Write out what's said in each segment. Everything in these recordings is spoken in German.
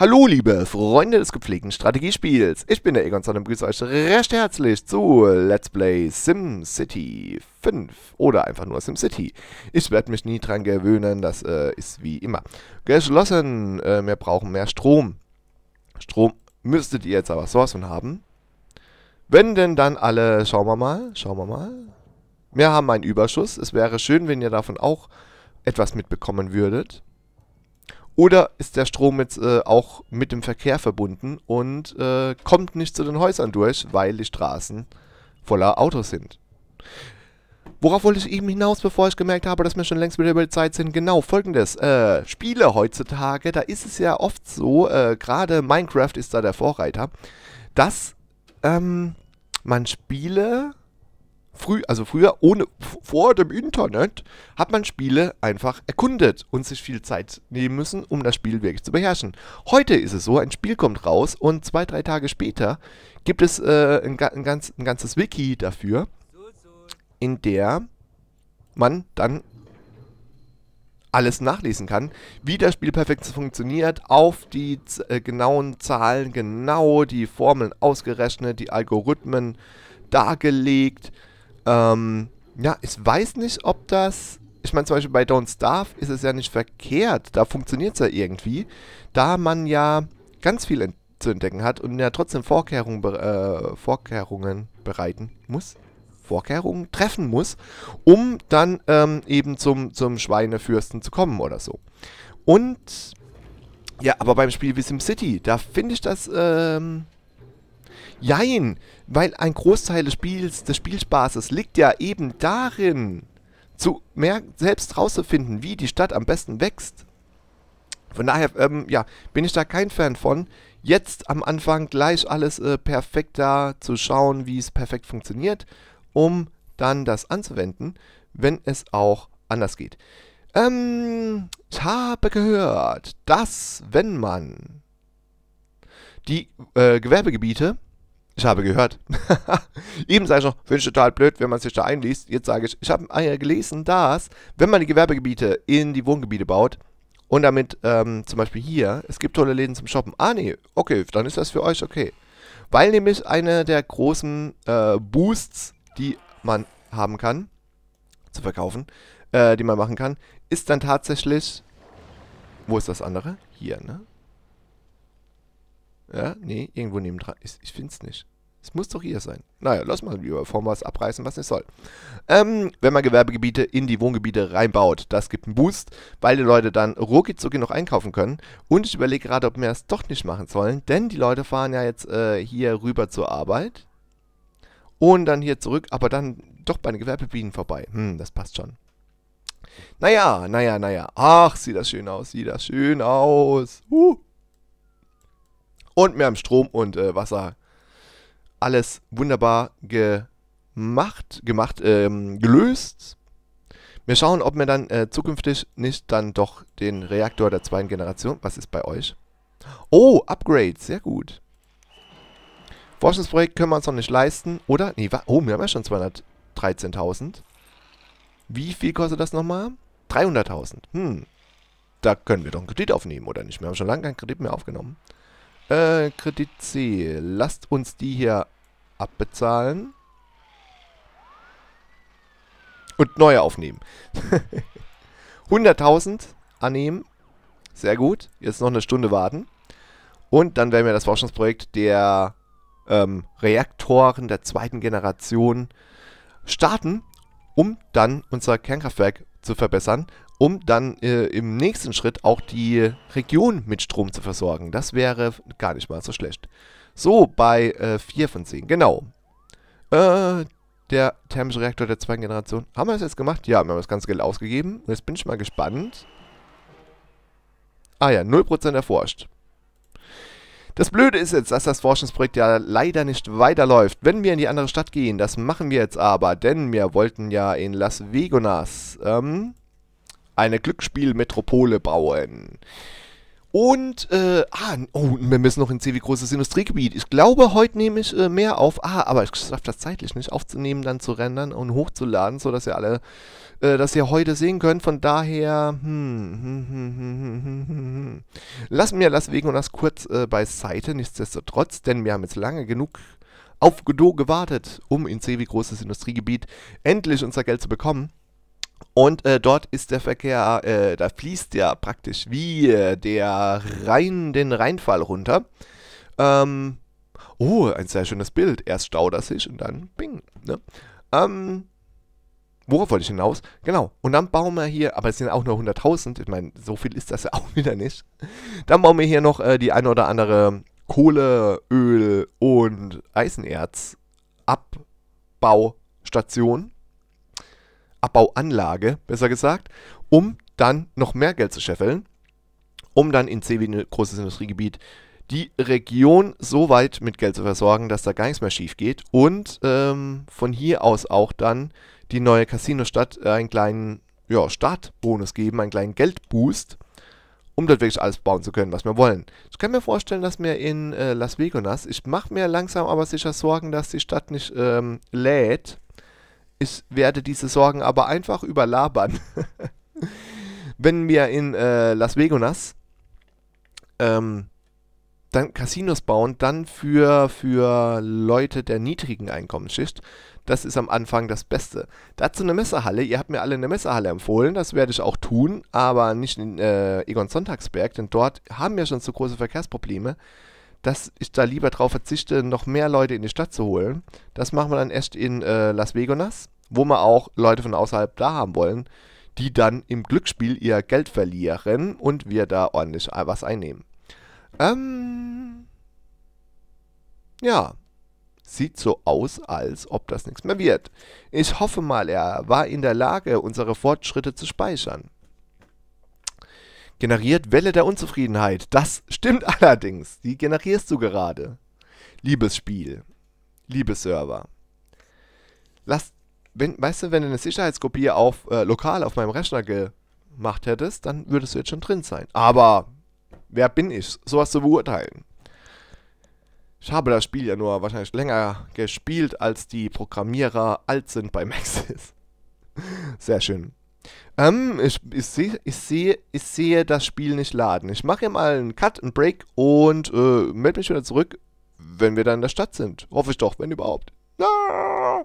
Hallo, liebe Freunde des gepflegten Strategiespiels. Ich bin der Egon und begrüße euch recht herzlich zu Let's Play SimCity 5 oder einfach nur SimCity. Ich werde mich nie dran gewöhnen, das äh, ist wie immer. Geschlossen, äh, wir brauchen mehr Strom. Strom müsstet ihr jetzt aber sowas von haben. Wenn denn dann alle, schauen wir mal, schauen wir mal. Wir haben einen Überschuss. Es wäre schön, wenn ihr davon auch etwas mitbekommen würdet. Oder ist der Strom jetzt äh, auch mit dem Verkehr verbunden und äh, kommt nicht zu den Häusern durch, weil die Straßen voller Autos sind? Worauf wollte ich eben hinaus, bevor ich gemerkt habe, dass wir schon längst wieder über die Zeit sind? Genau, folgendes. Äh, Spiele heutzutage, da ist es ja oft so, äh, gerade Minecraft ist da der Vorreiter, dass ähm, man Spiele früh, also früher ohne vor dem Internet, hat man Spiele einfach erkundet und sich viel Zeit nehmen müssen, um das Spiel wirklich zu beherrschen. Heute ist es so, ein Spiel kommt raus und zwei, drei Tage später gibt es äh, ein, ein, ganz, ein ganzes Wiki dafür, in der man dann alles nachlesen kann, wie das Spiel perfekt funktioniert, auf die äh, genauen Zahlen, genau die Formeln ausgerechnet, die Algorithmen dargelegt, ähm, ja, ich weiß nicht, ob das. Ich meine, zum Beispiel bei Don't Starve ist es ja nicht verkehrt. Da funktioniert es ja irgendwie. Da man ja ganz viel ent zu entdecken hat und ja trotzdem Vorkehrungen, äh, Vorkehrungen bereiten muss. Vorkehrungen treffen muss, um dann ähm, eben zum, zum Schweinefürsten zu kommen oder so. Und ja, aber beim Spiel wie SimCity, da finde ich das ähm, Jein, weil ein Großteil des Spiels, des Spielspaßes liegt ja eben darin, zu mehr selbst herauszufinden, wie die Stadt am besten wächst. Von daher, ähm, ja, bin ich da kein Fan von, jetzt am Anfang gleich alles äh, perfekt da zu schauen, wie es perfekt funktioniert, um dann das anzuwenden, wenn es auch anders geht. Ähm, ich habe gehört, dass wenn man die äh, Gewerbegebiete ich habe gehört. Eben sage ich noch, finde ich total blöd, wenn man sich da einliest. Jetzt sage ich, ich habe gelesen, dass, wenn man die Gewerbegebiete in die Wohngebiete baut und damit ähm, zum Beispiel hier, es gibt tolle Läden zum Shoppen. Ah, nee, okay, dann ist das für euch okay. Weil nämlich einer der großen äh, Boosts, die man haben kann, zu verkaufen, äh, die man machen kann, ist dann tatsächlich. Wo ist das andere? Hier, ne? Ja, nee, irgendwo nebendran. Ich, ich finde es nicht. Es muss doch hier sein. Naja, lass mal lieber, vor was abreißen, was nicht soll. Ähm, wenn man Gewerbegebiete in die Wohngebiete reinbaut, das gibt einen Boost, weil die Leute dann ruckzuck noch einkaufen können. Und ich überlege gerade, ob wir es doch nicht machen sollen, denn die Leute fahren ja jetzt äh, hier rüber zur Arbeit und dann hier zurück, aber dann doch bei den Gewerbegebieten vorbei. Hm, das passt schon. Naja, naja, naja. Ach, sieht das schön aus, sieht das schön aus. Uh. Und wir haben Strom und äh, Wasser alles wunderbar gemacht, gemacht ähm, gelöst. Wir schauen, ob wir dann äh, zukünftig nicht dann doch den Reaktor der zweiten Generation, was ist bei euch? Oh, Upgrade, sehr gut. Forschungsprojekt können wir uns noch nicht leisten, oder? Nee, oh, wir haben ja schon 213.000. Wie viel kostet das nochmal? 300.000. Hm, da können wir doch einen Kredit aufnehmen, oder nicht? Wir haben schon lange keinen Kredit mehr aufgenommen. Äh, Kredit C. Lasst uns die hier abbezahlen. Und neue aufnehmen. 100.000 annehmen. Sehr gut. Jetzt noch eine Stunde warten. Und dann werden wir das Forschungsprojekt der ähm, Reaktoren der zweiten Generation starten, um dann unser Kernkraftwerk zu verbessern um dann äh, im nächsten Schritt auch die Region mit Strom zu versorgen. Das wäre gar nicht mal so schlecht. So, bei äh, 4 von 10, genau. Äh, der thermische Reaktor der zweiten Generation. Haben wir das jetzt gemacht? Ja, wir haben das ganze Geld ausgegeben. Jetzt bin ich mal gespannt. Ah ja, 0% erforscht. Das Blöde ist jetzt, dass das Forschungsprojekt ja leider nicht weiterläuft. Wenn wir in die andere Stadt gehen, das machen wir jetzt aber, denn wir wollten ja in Las Vegas ähm, eine Glücksspielmetropole bauen. Und, äh, ah, oh, wir müssen noch in CW großes Industriegebiet. Ich glaube, heute nehme ich äh, mehr auf. Ah, aber ich schaffe das zeitlich nicht aufzunehmen, dann zu rendern und hochzuladen, sodass ihr alle, äh, das ihr heute sehen könnt. Von daher, hm, hm, hm, hm, hm, hm, hm. hm. hm, hm. Lassen wir das wegen und das kurz äh, beiseite, nichtsdestotrotz, denn wir haben jetzt lange genug auf Godot gewartet, um in CW großes Industriegebiet endlich unser Geld zu bekommen. Und äh, dort ist der Verkehr, äh, da fließt ja praktisch wie äh, der Rhein, den Rheinfall runter. Ähm, oh, ein sehr schönes Bild. Erst sich und dann Bing. Ne? Ähm, worauf wollte ich hinaus? Genau. Und dann bauen wir hier, aber es sind auch nur 100.000. Ich meine, so viel ist das ja auch wieder nicht. Dann bauen wir hier noch äh, die ein oder andere Kohle, Öl und Eisenerz Abbaustation Abbauanlage, besser gesagt, um dann noch mehr Geld zu scheffeln, um dann in CW, ein großes Industriegebiet, die Region so weit mit Geld zu versorgen, dass da gar nichts mehr schief geht und ähm, von hier aus auch dann die neue Casino-Stadt einen kleinen ja, Startbonus geben, einen kleinen Geldboost, um dort wirklich alles bauen zu können, was wir wollen. Ich kann mir vorstellen, dass mir in äh, Las Vegas, ich mache mir langsam aber sicher Sorgen, dass die Stadt nicht ähm, lädt, ich werde diese Sorgen aber einfach überlabern. Wenn wir in äh, Las Vegas ähm, dann Casinos bauen, dann für, für Leute der niedrigen Einkommensschicht. Das ist am Anfang das Beste. Dazu eine Messerhalle. Ihr habt mir alle eine Messerhalle empfohlen. Das werde ich auch tun, aber nicht in äh, Egon Sonntagsberg, denn dort haben wir schon so große Verkehrsprobleme dass ich da lieber drauf verzichte, noch mehr Leute in die Stadt zu holen. Das machen wir dann erst in äh, Las Vegas, wo wir auch Leute von außerhalb da haben wollen, die dann im Glücksspiel ihr Geld verlieren und wir da ordentlich was einnehmen. Ähm, ja, sieht so aus, als ob das nichts mehr wird. Ich hoffe mal, er war in der Lage, unsere Fortschritte zu speichern generiert Welle der Unzufriedenheit. Das stimmt allerdings. Die generierst du gerade. Liebes Spiel. Liebes Server. Lass, wenn, weißt du, wenn du eine Sicherheitskopie auf, äh, lokal auf meinem Rechner gemacht hättest, dann würdest du jetzt schon drin sein. Aber wer bin ich, sowas zu beurteilen? Ich habe das Spiel ja nur wahrscheinlich länger gespielt, als die Programmierer alt sind bei Maxis. Sehr schön. Ähm, ich, ich, seh, ich, sehe, ich sehe das Spiel nicht laden. Ich mache hier mal einen Cut, einen Break und äh, melde mich wieder zurück, wenn wir dann in der Stadt sind. Hoffe ich doch, wenn überhaupt. Ah!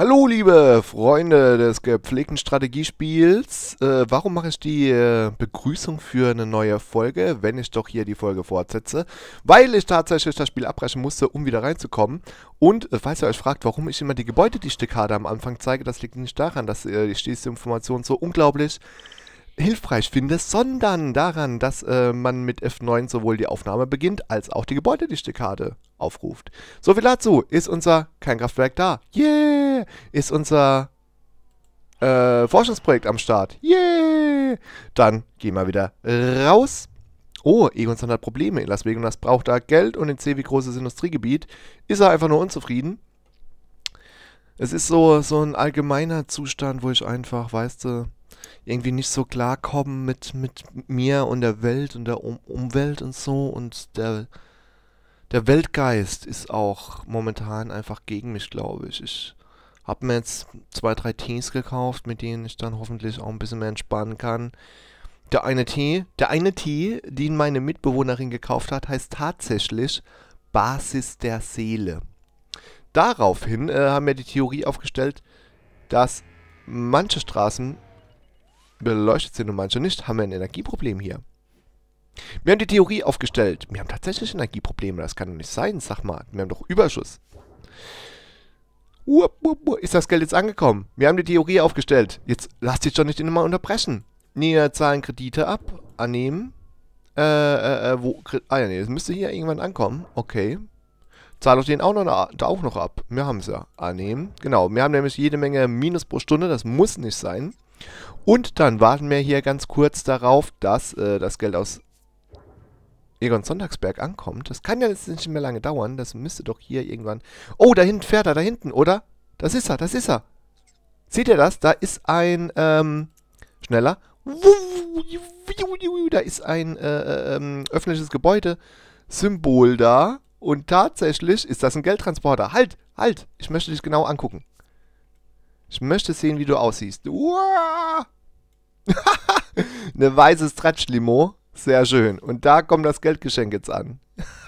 Hallo, liebe Freunde des gepflegten Strategiespiels. Äh, warum mache ich die äh, Begrüßung für eine neue Folge, wenn ich doch hier die Folge fortsetze? Weil ich tatsächlich das Spiel abbrechen musste, um wieder reinzukommen. Und äh, falls ihr euch fragt, warum ich immer die Gebäude, die Stückkarte am Anfang zeige, das liegt nicht daran, dass ich äh, diese Information so unglaublich hilfreich finde, sondern daran, dass äh, man mit F9 sowohl die Aufnahme beginnt, als auch die Gebäudedichtekarte aufruft. So viel dazu. Ist unser Kernkraftwerk da? Yeah! Ist unser äh, Forschungsprojekt am Start? Yeah! Dann gehen wir wieder raus. Oh, Egonson hat Probleme. In Las Vegas braucht da Geld und in C wie großes Industriegebiet ist er einfach nur unzufrieden. Es ist so, so ein allgemeiner Zustand, wo ich einfach, weißt du, irgendwie nicht so klarkommen mit, mit mir und der Welt und der um Umwelt und so. Und der, der Weltgeist ist auch momentan einfach gegen mich, glaube ich. Ich habe mir jetzt zwei, drei Tees gekauft, mit denen ich dann hoffentlich auch ein bisschen mehr entspannen kann. Der eine Tee, der eine Tee, den meine Mitbewohnerin gekauft hat, heißt tatsächlich Basis der Seele. Daraufhin äh, haben wir die Theorie aufgestellt, dass manche Straßen beleuchtet sind und manche nicht, haben wir ein Energieproblem hier. Wir haben die Theorie aufgestellt. Wir haben tatsächlich Energieprobleme. Das kann doch nicht sein, sag mal. Wir haben doch Überschuss. Uop, uop, uop. Ist das Geld jetzt angekommen? Wir haben die Theorie aufgestellt. Jetzt lasst dich doch nicht immer unterbrechen. Nee, zahlen Kredite ab. Annehmen. Äh, äh, äh wo? Ah ja, nee, das müsste hier irgendwann ankommen. Okay. Zahl doch den auch noch, auch noch ab. Wir haben es ja. Annehmen. Genau, wir haben nämlich jede Menge Minus pro Stunde. Das muss nicht sein. Und dann warten wir hier ganz kurz darauf, dass äh, das Geld aus Egon Sonntagsberg ankommt. Das kann ja jetzt nicht mehr lange dauern. Das müsste doch hier irgendwann... Oh, da hinten fährt er, da hinten, oder? Das ist er, das ist er. Seht ihr das? Da ist ein... Ähm, schneller. Da ist ein äh, äh ähm, öffentliches Gebäude-Symbol da. Und tatsächlich ist das ein Geldtransporter. Halt, halt, ich möchte dich genau angucken. Ich möchte sehen, wie du aussiehst. Eine weiße Stretch-Limo. Sehr schön. Und da kommt das Geldgeschenk jetzt an.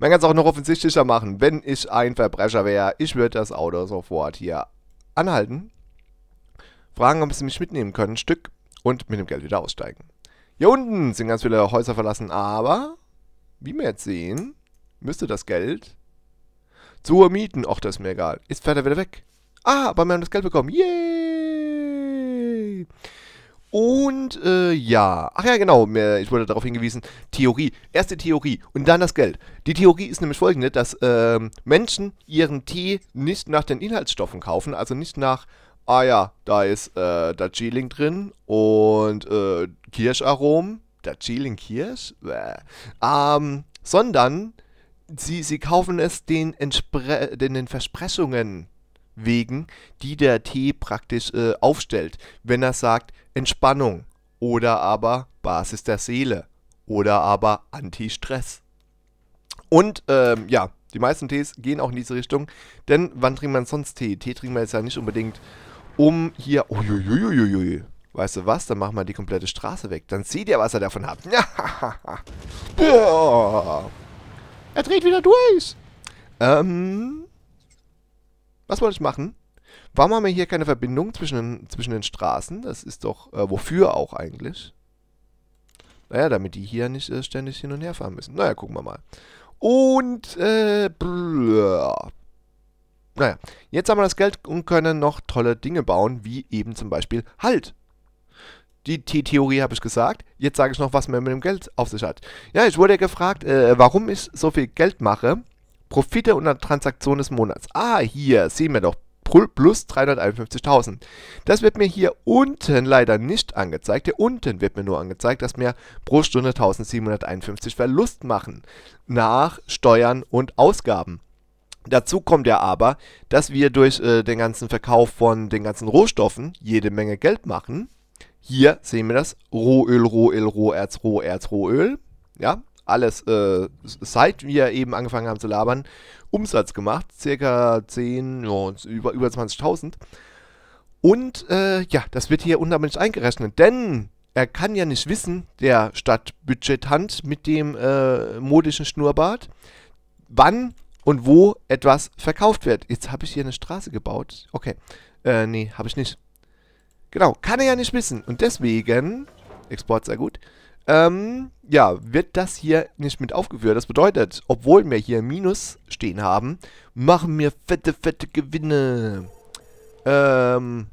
Man kann es auch noch offensichtlicher machen. Wenn ich ein Verbrecher wäre, ich würde das Auto sofort hier anhalten. Fragen, ob sie mich mitnehmen können. Ein Stück. Und mit dem Geld wieder aussteigen. Hier unten sind ganz viele Häuser verlassen. Aber, wie wir jetzt sehen, müsste das Geld zu Mieten. Och, das ist mir egal. Ist fährt er wieder weg. Ah, aber wir haben das Geld bekommen. Yay! Und äh, ja, ach ja, genau, ich wurde darauf hingewiesen, Theorie, erste Theorie und dann das Geld. Die Theorie ist nämlich folgende, dass ähm, Menschen ihren Tee nicht nach den Inhaltsstoffen kaufen, also nicht nach, ah ja, da ist äh, da Chilling drin und äh, Kirscharom, da Chilling Kirsch, ähm, sondern sie, sie kaufen es den, den, den Versprechungen wegen, die der Tee praktisch äh, aufstellt, wenn er sagt Entspannung oder aber Basis der Seele oder aber Anti-Stress. Und ähm, ja, die meisten Tees gehen auch in diese Richtung, denn wann trinkt man sonst Tee? Tee trinkt man jetzt ja nicht unbedingt um hier... Uiuiuiuiui. Weißt du was? Dann machen wir die komplette Straße weg. Dann seht ihr, was er davon hat. er dreht wieder durch. Ähm... Was wollte ich machen? Warum haben wir hier keine Verbindung zwischen den, zwischen den Straßen? Das ist doch, äh, wofür auch eigentlich? Naja, damit die hier nicht äh, ständig hin und her fahren müssen. Naja, gucken wir mal. Und, äh, blöd. Naja, jetzt haben wir das Geld und können noch tolle Dinge bauen, wie eben zum Beispiel Halt. Die T-Theorie habe ich gesagt. Jetzt sage ich noch, was man mit dem Geld auf sich hat. Ja, ich wurde ja gefragt, äh, warum ich so viel Geld mache. Profite und Transaktionen des Monats. Ah, hier sehen wir doch plus 351.000. Das wird mir hier unten leider nicht angezeigt. Hier unten wird mir nur angezeigt, dass wir pro Stunde 1751 Verlust machen. Nach Steuern und Ausgaben. Dazu kommt ja aber, dass wir durch äh, den ganzen Verkauf von den ganzen Rohstoffen jede Menge Geld machen. Hier sehen wir das Rohöl, Rohöl, Roherz, Roherz, Rohöl. Ja, alles, äh, seit wir eben angefangen haben zu labern, Umsatz gemacht. Circa 10, ja, über, über 20.000. Und äh, ja, das wird hier unheimlich eingerechnet, denn er kann ja nicht wissen, der Stadtbudgethand mit dem äh, modischen Schnurrbart, wann und wo etwas verkauft wird. Jetzt habe ich hier eine Straße gebaut. Okay. Äh, nee, habe ich nicht. Genau, kann er ja nicht wissen. Und deswegen, Export sehr gut, ähm, ja, wird das hier nicht mit aufgeführt. Das bedeutet, obwohl wir hier Minus stehen haben, machen wir fette, fette Gewinne. Ähm,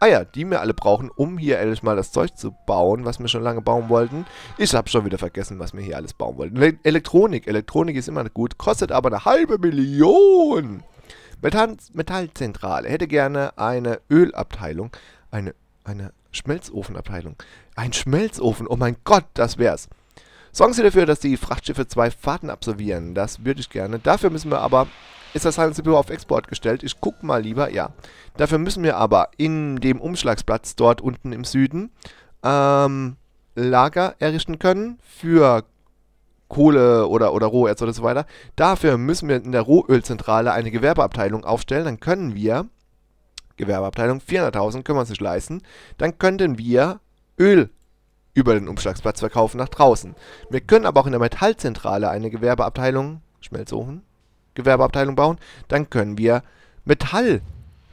ah ja, die wir alle brauchen, um hier ehrlich mal das Zeug zu bauen, was wir schon lange bauen wollten. Ich habe schon wieder vergessen, was wir hier alles bauen wollten. Elektronik. Elektronik ist immer gut, kostet aber eine halbe Million. Metall Metallzentrale hätte gerne eine Ölabteilung. Eine eine Schmelzofenabteilung. Ein Schmelzofen, oh mein Gott, das wär's. Sorgen Sie dafür, dass die Frachtschiffe zwei Fahrten absolvieren. Das würde ich gerne. Dafür müssen wir aber... Ist das Handelsbüro auf Export gestellt? Ich guck mal lieber, ja. Dafür müssen wir aber in dem Umschlagsplatz dort unten im Süden ähm, Lager errichten können für Kohle oder, oder Roherz oder so weiter. Dafür müssen wir in der Rohölzentrale eine Gewerbeabteilung aufstellen. Dann können wir Gewerbeabteilung 400.000 können wir uns nicht leisten, dann könnten wir Öl über den Umschlagsplatz verkaufen nach draußen. Wir können aber auch in der Metallzentrale eine Gewerbeabteilung, Schmelzofen, Gewerbeabteilung bauen, dann können wir Metall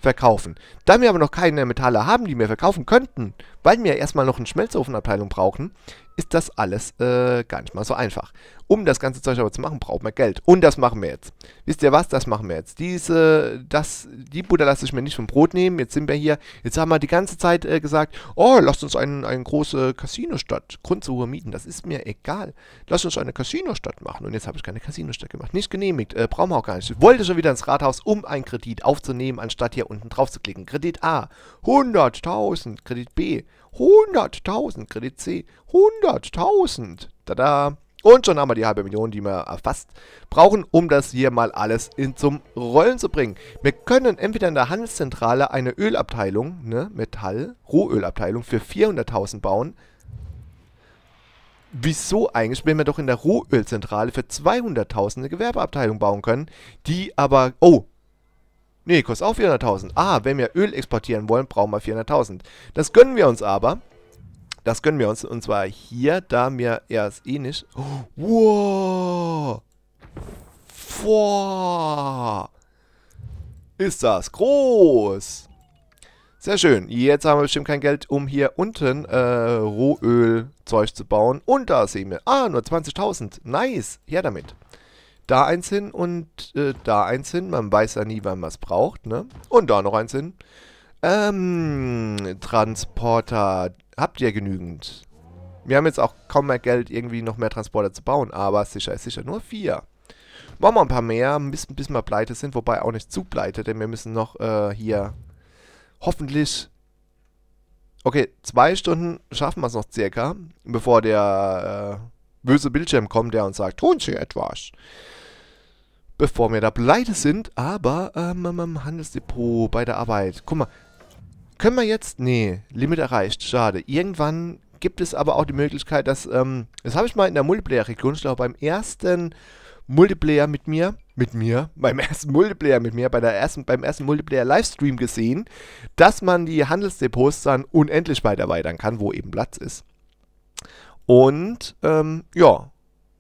verkaufen. Da wir aber noch keine Metalle haben, die wir verkaufen könnten, weil wir erstmal noch eine Schmelzofenabteilung brauchen, ist das alles äh, gar nicht mal so einfach. Um das ganze Zeug aber zu machen, braucht man Geld. Und das machen wir jetzt. Wisst ihr was? Das machen wir jetzt. Diese, das, die Butter lasse ich mir nicht vom Brot nehmen. Jetzt sind wir hier. Jetzt haben wir die ganze Zeit äh, gesagt, oh, lasst uns ein, eine große Casino-Stadt. Grund Mieten, das ist mir egal. Lasst uns eine Casino-Stadt machen. Und jetzt habe ich keine Casino-Stadt gemacht. Nicht genehmigt. Äh, brauchen wir auch gar nicht. Ich wollte schon wieder ins Rathaus, um einen Kredit aufzunehmen, anstatt hier unten drauf zu klicken. Kredit A, 100.000. Kredit B, 100.000, Kredit C, 100.000. Tada. Und schon haben wir die halbe Million, die wir erfasst brauchen, um das hier mal alles in zum Rollen zu bringen. Wir können entweder in der Handelszentrale eine Ölabteilung, ne, Metall, Rohölabteilung für 400.000 bauen. Wieso eigentlich, wenn wir doch in der Rohölzentrale für 200.000 eine Gewerbeabteilung bauen können, die aber, oh, Nee, kostet auch 400.000. Ah, wenn wir Öl exportieren wollen, brauchen wir 400.000. Das gönnen wir uns aber. Das gönnen wir uns. Und zwar hier, da mir erst eh nicht... Oh, wow! Wow! Ist das groß! Sehr schön. Jetzt haben wir bestimmt kein Geld, um hier unten äh, Rohölzeug zu bauen. Und da sehen wir... Ah, nur 20.000. Nice. Her damit da eins hin und äh, da eins hin. Man weiß ja nie, wann man es braucht, ne? Und da noch eins hin. Ähm, Transporter habt ihr genügend. Wir haben jetzt auch kaum mehr Geld, irgendwie noch mehr Transporter zu bauen, aber sicher ist sicher nur vier. Machen wir ein paar mehr, bis, bis wir pleite sind, wobei auch nicht zu pleite, denn wir müssen noch äh, hier hoffentlich... Okay, zwei Stunden schaffen wir es noch circa, bevor der... Äh, böse Bildschirm kommt, der uns sagt, tun Sie etwas bevor wir da pleite sind. Aber ähm, im ähm, ähm, Handelsdepot bei der Arbeit. Guck mal. Können wir jetzt... Nee, Limit erreicht. Schade. Irgendwann gibt es aber auch die Möglichkeit, dass... Ähm, das habe ich mal in der Multiplayer-Region, ich glaube beim ersten Multiplayer mit mir... Mit mir, beim ersten Multiplayer mit mir, bei der ersten, beim ersten Multiplayer-Livestream gesehen, dass man die Handelsdepots dann unendlich weit erweitern kann, wo eben Platz ist. Und ähm, ja,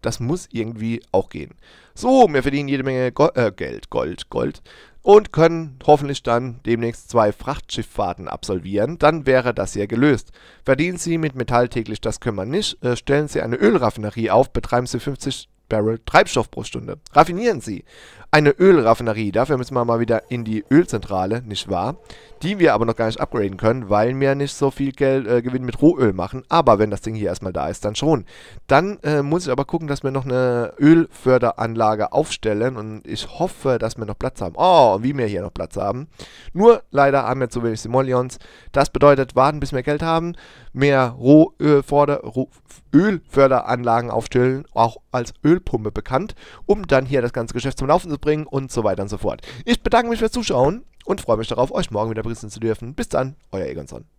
das muss irgendwie auch gehen. So, wir verdienen jede Menge Go äh, Geld, Gold, Gold und können hoffentlich dann demnächst zwei Frachtschifffahrten absolvieren, dann wäre das ja gelöst. Verdienen Sie mit Metall täglich, das können wir nicht. Äh, stellen Sie eine Ölraffinerie auf, betreiben Sie 50 Barrel Treibstoff pro Stunde. Raffinieren Sie eine Ölraffinerie. Dafür müssen wir mal wieder in die Ölzentrale, nicht wahr? Die wir aber noch gar nicht upgraden können, weil wir nicht so viel Geld äh, Gewinn mit Rohöl machen. Aber wenn das Ding hier erstmal da ist, dann schon. Dann äh, muss ich aber gucken, dass wir noch eine Ölförderanlage aufstellen. Und ich hoffe, dass wir noch Platz haben. Oh, wie wir hier noch Platz haben. Nur leider haben wir zu wenig Simoleons. Das bedeutet, warten, bis wir Geld haben. Mehr Rohölförder, Ölförderanlagen aufstellen, auch als Ölpumpe bekannt, um dann hier das ganze Geschäft zum Laufen zu bringen und so weiter und so fort. Ich bedanke mich fürs Zuschauen und freue mich darauf, euch morgen wieder begrüßen zu dürfen. Bis dann, euer Egonson.